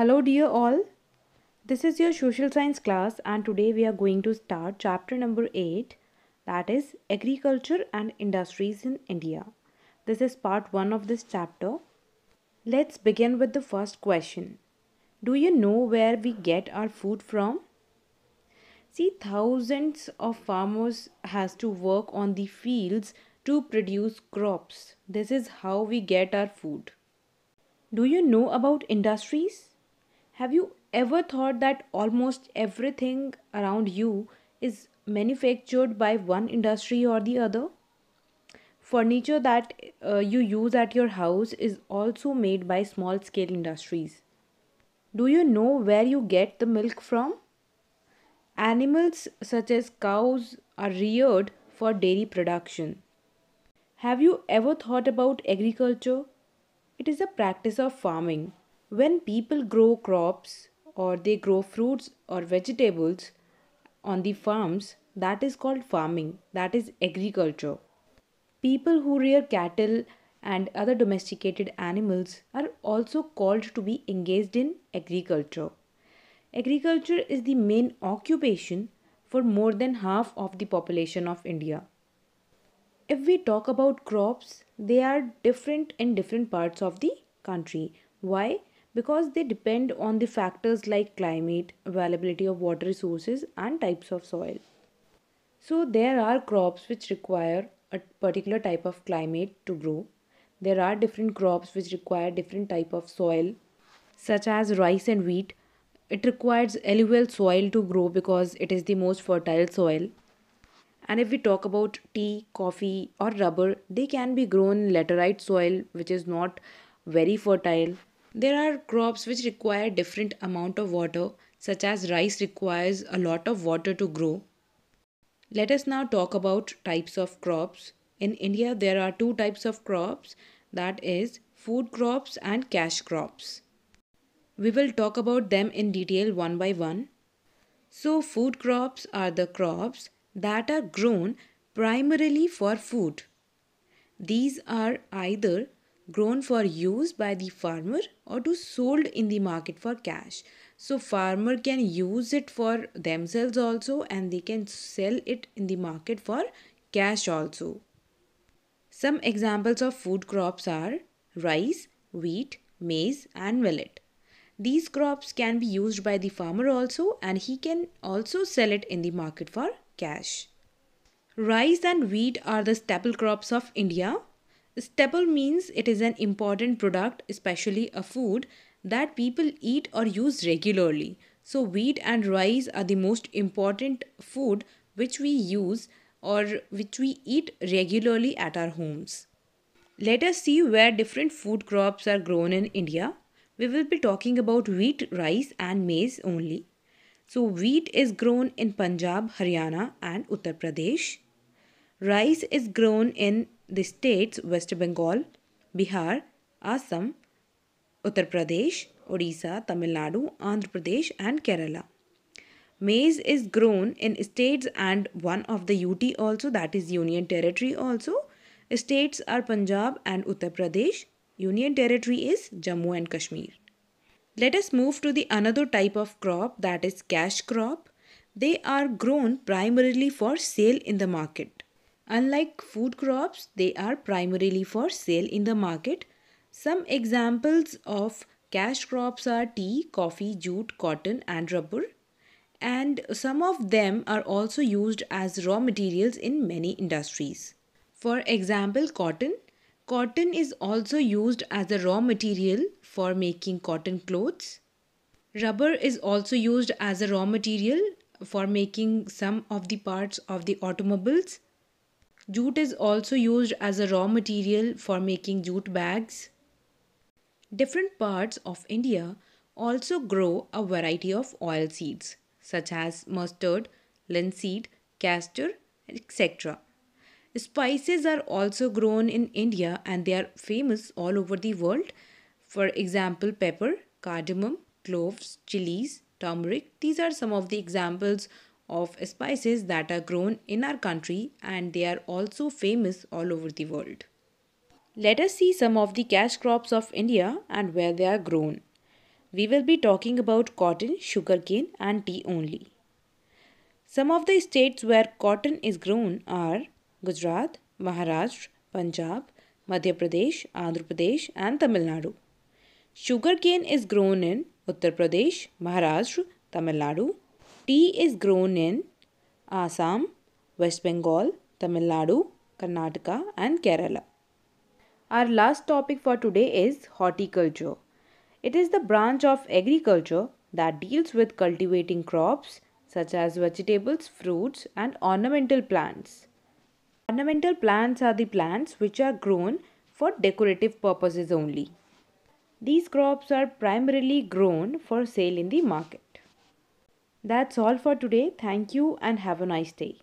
Hello dear all, this is your social science class and today we are going to start chapter number 8 that is agriculture and industries in India. This is part 1 of this chapter. Let's begin with the first question. Do you know where we get our food from? See thousands of farmers has to work on the fields to produce crops. This is how we get our food. Do you know about industries? Have you ever thought that almost everything around you is manufactured by one industry or the other? Furniture that uh, you use at your house is also made by small scale industries. Do you know where you get the milk from? Animals such as cows are reared for dairy production. Have you ever thought about agriculture? It is a practice of farming when people grow crops or they grow fruits or vegetables on the farms, that is called farming, that is agriculture. People who rear cattle and other domesticated animals are also called to be engaged in agriculture. Agriculture is the main occupation for more than half of the population of India. If we talk about crops, they are different in different parts of the country. Why? because they depend on the factors like climate, availability of water resources, and types of soil. So, there are crops which require a particular type of climate to grow. There are different crops which require different type of soil such as rice and wheat. It requires alluvial soil to grow because it is the most fertile soil. And if we talk about tea, coffee or rubber, they can be grown in laterite soil which is not very fertile there are crops which require different amount of water such as rice requires a lot of water to grow. Let us now talk about types of crops. In India there are two types of crops that is food crops and cash crops. We will talk about them in detail one by one. So food crops are the crops that are grown primarily for food. These are either grown for use by the farmer or to sold in the market for cash so farmer can use it for themselves also and they can sell it in the market for cash also some examples of food crops are rice wheat maize and millet these crops can be used by the farmer also and he can also sell it in the market for cash rice and wheat are the staple crops of india Staple means it is an important product, especially a food, that people eat or use regularly. So, wheat and rice are the most important food which we use or which we eat regularly at our homes. Let us see where different food crops are grown in India. We will be talking about wheat, rice, and maize only. So, wheat is grown in Punjab, Haryana, and Uttar Pradesh. Rice is grown in the states West Bengal, Bihar, Assam, Uttar Pradesh, Odisha, Tamil Nadu, Andhra Pradesh and Kerala. Maize is grown in states and one of the UT also that is Union Territory also. States are Punjab and Uttar Pradesh. Union Territory is Jammu and Kashmir. Let us move to the another type of crop that is cash crop. They are grown primarily for sale in the market. Unlike food crops, they are primarily for sale in the market. Some examples of cash crops are tea, coffee, jute, cotton, and rubber. And some of them are also used as raw materials in many industries. For example, cotton. Cotton is also used as a raw material for making cotton clothes. Rubber is also used as a raw material for making some of the parts of the automobiles. Jute is also used as a raw material for making jute bags. Different parts of India also grow a variety of oil seeds such as mustard, linseed, castor, etc. Spices are also grown in India and they are famous all over the world. For example, pepper, cardamom, cloves, chilies, turmeric. These are some of the examples of spices that are grown in our country and they are also famous all over the world. Let us see some of the cash crops of India and where they are grown. We will be talking about cotton, sugarcane and tea only. Some of the states where cotton is grown are Gujarat, Maharashtra, Punjab, Madhya Pradesh, Andhra Pradesh and Tamil Nadu. Sugarcane is grown in Uttar Pradesh, Maharashtra, Tamil Nadu, Tea is grown in Assam, West Bengal, Tamil Nadu, Karnataka and Kerala. Our last topic for today is horticulture. It is the branch of agriculture that deals with cultivating crops such as vegetables, fruits and ornamental plants. Ornamental plants are the plants which are grown for decorative purposes only. These crops are primarily grown for sale in the market. That's all for today. Thank you and have a nice day.